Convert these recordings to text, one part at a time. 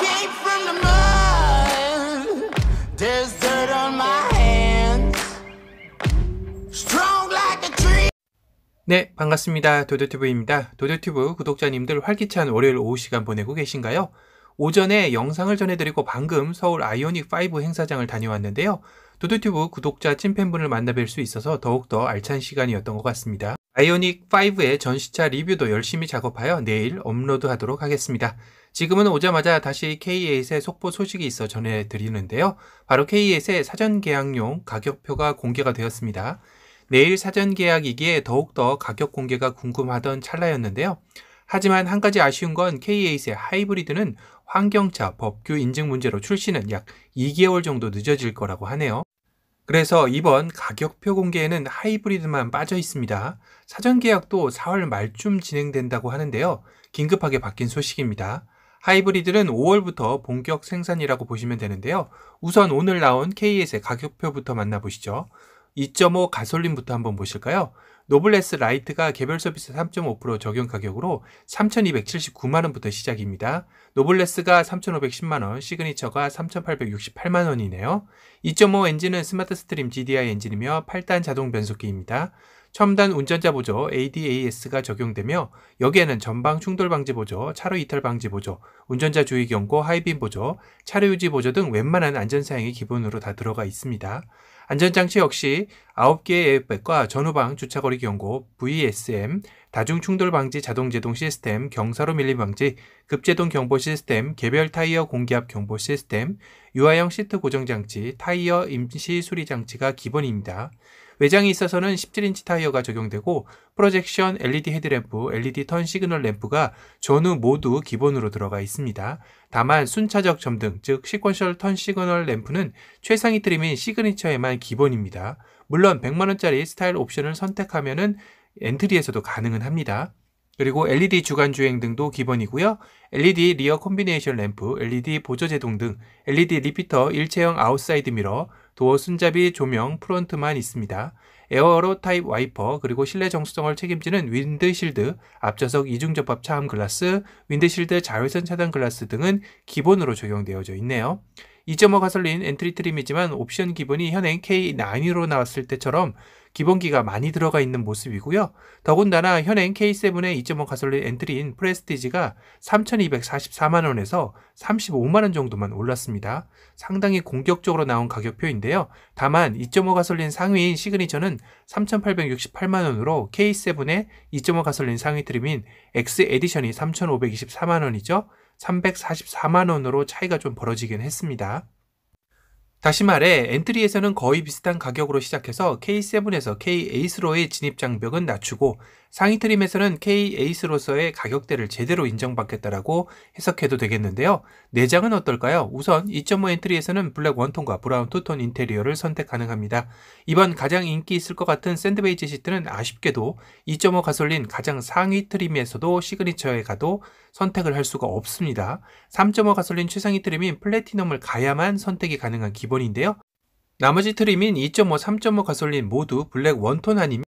came from the mud. There's dirt on my hands. Strong like a tree. 네, 반갑습니다. 도도튜브입니다. 도도튜브 구독자님들 활기찬 월요일 오후 시간 보내고 계신가요? 오전에 영상을 전해드리고 방금 서울 아이오닉5 행사장을 다녀왔는데요. 도도튜브 구독자 찐팬분을 만나뵐 수 있어서 더욱더 알찬 시간이었던 것 같습니다. 아이오닉 5의 전시차 리뷰도 열심히 작업하여 내일 업로드하도록 하겠습니다. 지금은 오자마자 다시 K8의 속보 소식이 있어 전해드리는데요. 바로 K8의 사전 계약용 가격표가 공개가 되었습니다. 내일 사전 계약이기에 더욱더 가격 공개가 궁금하던 찰나였는데요. 하지만 한 가지 아쉬운 건 K8의 하이브리드는 환경차 법규 인증 문제로 출시는 약 2개월 정도 늦어질 거라고 하네요. 그래서 이번 가격표 공개에는 하이브리드만 빠져 있습니다. 사전 계약도 4월 말쯤 진행된다고 하는데요. 긴급하게 바뀐 소식입니다. 하이브리드는 5월부터 본격 생산이라고 보시면 되는데요. 우선 오늘 나온 KS의 가격표부터 만나보시죠. 2.5 가솔린부터 한번 보실까요? 노블레스 라이트가 개별 서비스 3.5% 적용 가격으로 3,279만 원부터 시작입니다. 노블레스가 3,510만 원, 시그니처가 3,868만 원이네요. 2.5 엔진은 스마트 스트림 GDI 엔진이며 8단 자동 변속기입니다. 첨단 운전자 보조 ADAS가 적용되며 여기에는 전방 충돌 방지 보조, 차로 이탈 방지 보조, 운전자 주의 경고, 하이빔 보조, 차로 유지 보조 등 웬만한 안전 사양이 기본으로 다 들어가 있습니다. 안전장치 역시 9개의 에어백과 전후방 주차거리 경고, VSM, 다중충돌 방지 자동제동 시스템, 경사로 밀림 방지, 급제동 경보 시스템, 개별 타이어 공기압 경보 시스템, 유아형 시트 고정장치, 타이어 임시 수리 장치가 기본입니다. 외장에 있어서는 17인치 타이어가 적용되고 프로젝션 LED 헤드램프, LED 턴 시그널 램프가 전후 모두 기본으로 들어가 있습니다. 다만 순차적 점등, 즉 시퀀셜 턴 시그널 램프는 최상위 트림인 시그니처에만 기본입니다. 물론 100만원짜리 스타일 옵션을 선택하면은 엔트리에서도 가능은 합니다. 그리고 LED 주간 주행 등도 기본이고요. LED 리어 콤비네이션 램프, LED 보조 제동 등 LED 리피터 일체형 아웃사이드 미러, 도어 순잡이 조명 프론트만 있습니다. 에어로 타입 와이퍼 그리고 실내 정수성을 책임지는 윈드실드, 앞좌석 이중 접합 차음 글라스, 윈드실드 자외선 차단 글라스 등은 기본으로 적용되어져 있네요. 2.5 가솔린 엔트리 트림이지만 옵션 기본이 현행 K9으로 나왔을 때처럼 기본기가 많이 들어가 있는 모습이고요. 더군다나 현행 K7의 2 5 가솔린 엔트리인 프레스티지가 3,244만 원에서 35만 원 정도만 올랐습니다. 상당히 공격적으로 나온 가격표인데요. 다만 2.5 가솔린 상위인 시그니처는 3,868만 원으로 K7의 2.5 가솔린 상위 트림인 X 에디션이 3,524만 원이죠. 344만 원으로 차이가 좀 벌어지긴 했습니다. 다시 말해 엔트리에서는 거의 비슷한 가격으로 시작해서 K7에서 K8로의 진입 장벽은 낮추고 상위 트림에서는 K 에이스로서의 가격대를 제대로 인정받겠다라고 해석해도 되겠는데요. 내장은 어떨까요? 우선 2.5 엔트리에서는 블랙 원톤과 브라운 투톤 인테리어를 선택 가능합니다. 이번 가장 인기 있을 것 같은 샌드베이지 시트는 아쉽게도 2.5 가솔린 가장 상위 트림에서도 시그니처에 가도 선택을 할 수가 없습니다. 3.5 가솔린 최상위 트림인 플래티넘을 가야만 선택이 가능한 기본인데요. 나머지 트림인 2.5, 3.5 가솔린 모두 블랙 원톤 아니면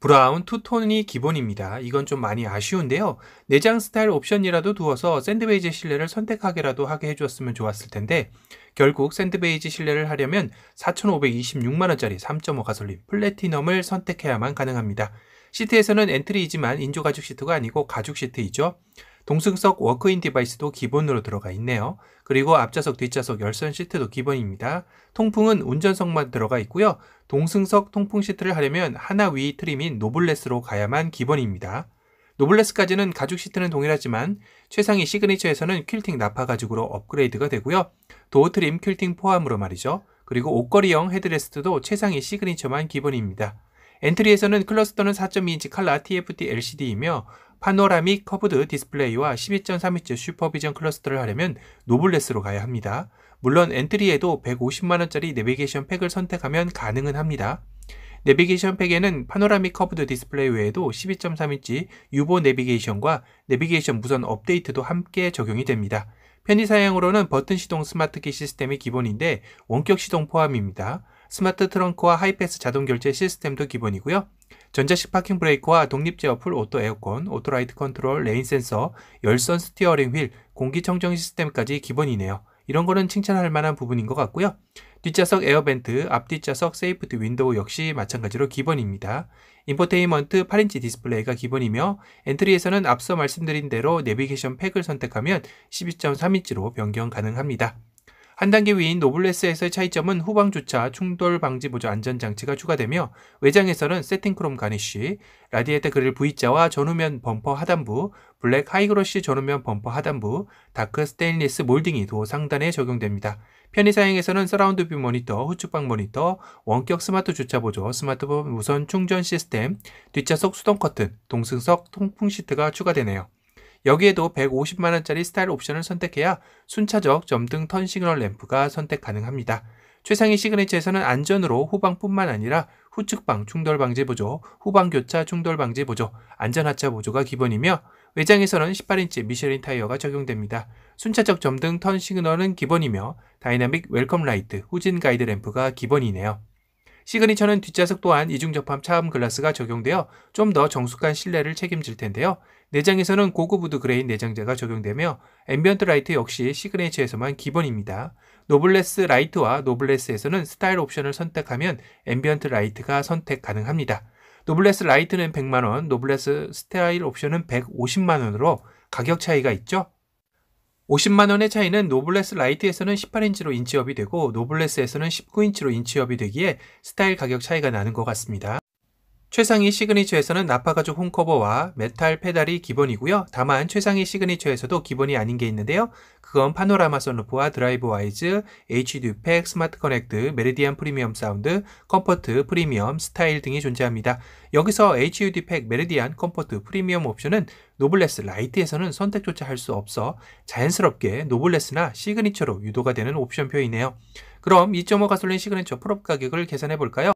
브라운 투톤이 기본입니다. 이건 좀 많이 아쉬운데요. 내장 스타일 옵션이라도 두어서 샌드베이지 실내를 선택하게라도 하게 해주었으면 좋았을 텐데 결국 샌드베이지 실내를 하려면 4,526만원짜리 3.5 가솔린 플래티넘을 선택해야만 가능합니다. 시트에서는 엔트리이지만 인조 가죽 시트가 아니고 가죽 시트이죠. 동승석 워크인 디바이스도 기본으로 들어가 있네요. 그리고 앞좌석, 뒷좌석 열선 시트도 기본입니다. 통풍은 운전석만 들어가 있고요. 동승석 통풍 시트를 하려면 하나 위 트림인 노블레스로 가야만 기본입니다. 노블레스까지는 가죽 시트는 동일하지만 최상위 시그니처에서는 퀼팅 나파 가죽으로 업그레이드가 되고요. 도어 트림 퀼팅 포함으로 말이죠. 그리고 옷걸이형 헤드레스트도 최상위 시그니처만 기본입니다. 엔트리에서는 클러스터는 4.2인치 칼라 TFT LCD이며 파노라믹 커브드 디스플레이와 12.3인치 슈퍼비전 클러스터를 하려면 노블레스로 가야 합니다. 물론 엔트리에도 150만원짜리 내비게이션 팩을 선택하면 가능은 합니다. 내비게이션 팩에는 파노라믹 커브드 디스플레이 외에도 12.3인치 유보 내비게이션과 내비게이션 무선 업데이트도 함께 적용이 됩니다. 편의 사양으로는 버튼 시동 스마트키 시스템이 기본인데 원격 시동 포함입니다. 스마트 트렁크와 하이패스 자동 결제 시스템도 기본이고요. 전자식 파킹 브레이크와 독립제 어플, 오토 에어컨, 오토 라이트 컨트롤, 레인 센서, 열선 스티어링 휠, 공기청정 시스템까지 기본이네요. 이런 거는 칭찬할 만한 부분인 것 같고요. 뒷좌석 에어벤트, 앞뒷좌석 세이프트 윈도우 역시 마찬가지로 기본입니다. 인포테인먼트 8인치 디스플레이가 기본이며 엔트리에서는 앞서 말씀드린 대로 내비게이션 팩을 선택하면 12.3인치로 변경 가능합니다. 한 단계 위인 노블레스에서의 차이점은 후방주차 충돌 방지 보조 안전 장치가 추가되며 외장에서는 세팅 크롬 가니쉬, 라디에이터 그릴 V자와 전후면 범퍼 하단부, 블랙 하이그로시 전후면 범퍼 하단부, 다크 스테인리스 몰딩이 도 상단에 적용됩니다. 편의 사양에서는 서라운드 뷰 모니터, 후측방 모니터, 원격 스마트 주차 보조, 스마트폰 무선 충전 시스템, 뒷좌석 수동 커튼, 동승석 통풍 시트가 추가되네요. 여기에도 150만원짜리 스타일 옵션을 선택해야 순차적 점등 턴 시그널 램프가 선택 가능합니다. 최상위 시그니처에서는 안전으로 후방뿐만 아니라 후측방 충돌 방지 보조, 후방 교차 충돌 방지 보조, 안전 하차 보조가 기본이며 외장에서는 18인치 미쉐린 타이어가 적용됩니다. 순차적 점등 턴 시그널은 기본이며 다이나믹 웰컴 라이트, 후진 가이드 램프가 기본이네요. 시그니처는 뒷좌석 또한 이중접합 차음 글라스가 적용되어 좀 더 정숙한 실내를 책임질 텐데요. 내장에서는 고급 우드 그레인 내장재가 적용되며 앰비언트 라이트 역시 시그니처에서만 기본입니다. 노블레스 라이트와 노블레스에서는 스타일 옵션을 선택하면 앰비언트 라이트가 선택 가능합니다. 노블레스 라이트는 100만원, 노블레스 스타일 옵션은 150만원으로 가격 차이가 있죠? 50만 원의 차이는 노블레스 라이트에서는 18인치로 인치업이 되고 노블레스에서는 19인치로 인치업이 되기에 스타일 가격 차이가 나는 것 같습니다. 최상위 시그니처에서는 나파가죽 홈커버와 메탈 페달이 기본이고요. 다만 최상위 시그니처에서도 기본이 아닌 게 있는데요. 그건 파노라마 선루프와 드라이브 와이즈, HD팩, 스마트 커넥트, 메리디안 프리미엄 사운드, 컴포트, 프리미엄, 스타일 등이 존재합니다. 여기서 HUD팩, 메리디안, 컴포트, 프리미엄 옵션은 노블레스 라이트에서는 선택조차 할 수 없어 자연스럽게 노블레스나 시그니처로 유도가 되는 옵션표이네요. 그럼 2.5 가솔린 시그니처 풀업 가격을 계산해 볼까요?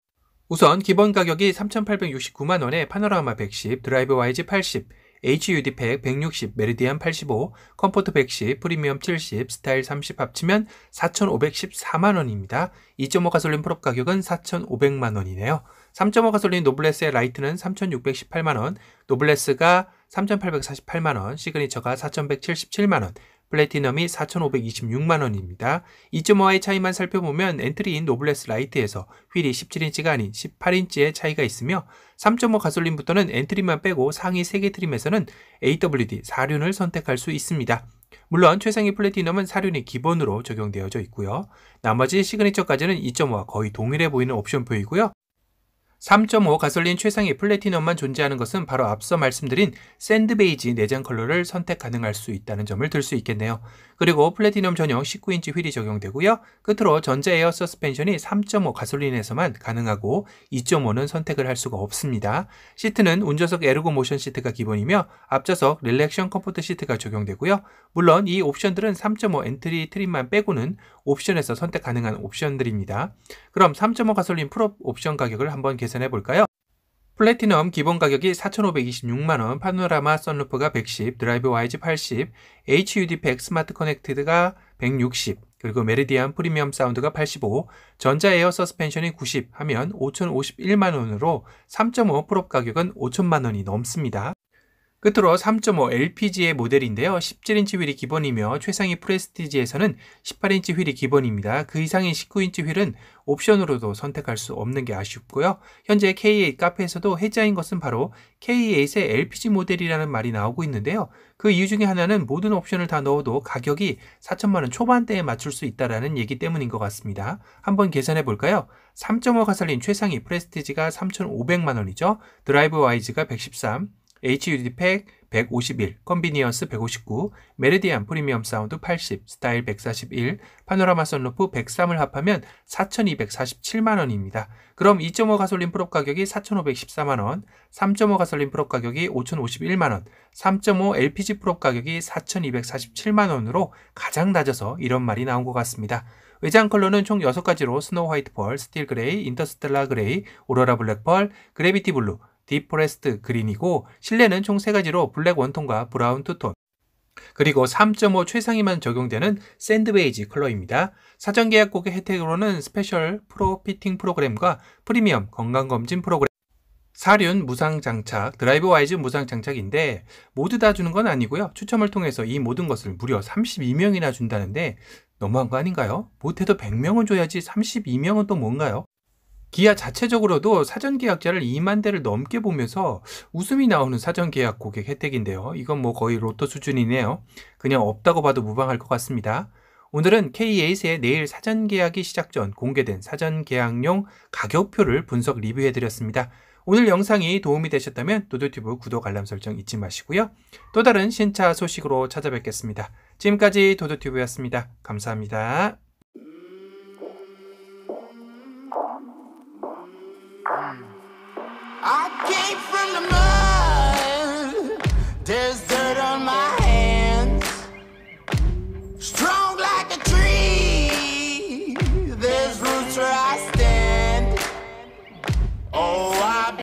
우선 기본 가격이 3,869만원에 파노라마 110, 드라이브 YG80, HUD팩 160, 메리디안 85, 컴포트 110, 프리미엄 70, 스타일 30 합치면 4,514만원입니다. 2.5 가솔린 프롭 가격은 4,500만원이네요. 3.5 가솔린 노블레스의 라이트는 3,618만원, 노블레스가 3,848만원, 시그니처가 4,177만원, 플래티넘이 4,526만원입니다. 2 5와의 차이만 살펴보면 엔트리인 노블레스 라이트에서 휠이 17인치가 아닌 18인치의 차이가 있으며 3.5 가솔린부터는 엔트리만 빼고 상위 3개 트림에서는 AWD 4륜을 선택할 수 있습니다. 물론 최상위 플래티넘은 4륜이 기본으로 적용되어져 있고요. 나머지 시그니처까지는 2.5와 거의 동일해 보이는 옵션표이고요. 3.5 가솔린 최상위 플래티넘만 존재하는 것은 바로 앞서 말씀드린 샌드 베이지 내장 컬러를 선택 가능할 수 있다는 점을 들 수 있겠네요. 그리고 플래티넘 전용 19인치 휠이 적용되고요. 끝으로 전자 에어 서스펜션이 3.5 가솔린에서만 가능하고 2.5는 선택을 할 수가 없습니다. 시트는 운전석 에르고 모션 시트가 기본이며 앞좌석 릴렉션 컴포트 시트가 적용되고요. 물론 이 옵션들은 3.5 엔트리 트림만 빼고는 옵션에서 선택 가능한 옵션들입니다. 그럼 3.5 가솔린 프로 옵션 가격을 한번 계산 해 계산해 볼까요? 플래티넘 기본 가격이 4,526만원, 파노라마 선루프가 110, 드라이브 YG 80, HUD100 스마트 커넥티드가 160, 그리고 메리디안 프리미엄 사운드가 85, 전자 에어 서스펜션이 90 하면 5,051만원으로 3.5 프롭 가격은 5천만원이 넘습니다. 끝으로 3.5 LPG의 모델인데요. 17인치 휠이 기본이며 최상위 프레스티지에서는 18인치 휠이 기본입니다. 그 이상인 19인치 휠은 옵션으로도 선택할 수 없는 게 아쉽고요. 현재 K8 카페에서도 해자인 것은 바로 K8의 LPG 모델이라는 말이 나오고 있는데요. 그 이유 중에 하나는 모든 옵션을 다 넣어도 가격이 4천만 원 초반대에 맞출 수 있다라는 얘기 때문인 것 같습니다. 한번 계산해 볼까요? 3.5 가솔린 최상위 프레스티지가 3,500만 원이죠. 드라이브 와이즈가 113, HUD 팩 151, 컨비니언스 159, 메르디안 프리미엄 사운드 80, 스타일 141, 파노라마 선루프 103을 합하면 4,247만 원입니다. 그럼 2.5 가솔린 프로 가격이 4,514만 원, 3.5 가솔린 프로 가격이 5,051만 원, 3.5 LPG 프로 가격이 4,247만 원으로 가장 낮아서 이런 말이 나온 것 같습니다. 외장 컬러는 총 6가지로 스노우 화이트 펄, 스틸 그레이, 인터스텔라 그레이, 오로라 블랙 펄, 그래비티 블루, 디포레스트 그린이고 실내는 총 3가지로 블랙 원톤과 브라운 투톤, 그리고 3.5 최상위만 적용되는 샌드베이지 컬러입니다. 사전 계약 고의 혜택으로는 스페셜 프로 피팅 프로그램과 프리미엄 건강검진 프로그램, 사륜 무상 장착, 드라이브 와이즈 무상 장착인데 모두 다 주는 건 아니고요. 추첨을 통해서 이 모든 것을 무려 32명이나 준다는데 너무한 거 아닌가요? 못해도 100명은 줘야지 32명은 또 뭔가요? 기아 자체적으로도 사전 계약자를 2만 대를 넘게 보면서 웃음이 나오는 사전 계약 고객 혜택인데요. 이건 뭐 거의 로또 수준이네요. 그냥 없다고 봐도 무방할 것 같습니다. 오늘은 KAC의 내일 사전 계약이 시작 전 공개된 사전 계약용 가격표를 분석 리뷰해 드렸습니다. 오늘 영상이 도움이 되셨다면 도도튜브 구독 알람 설정 잊지 마시고요. 또 다른 신차 소식으로 찾아뵙겠습니다. 지금까지 도도튜브였습니다 감사합니다.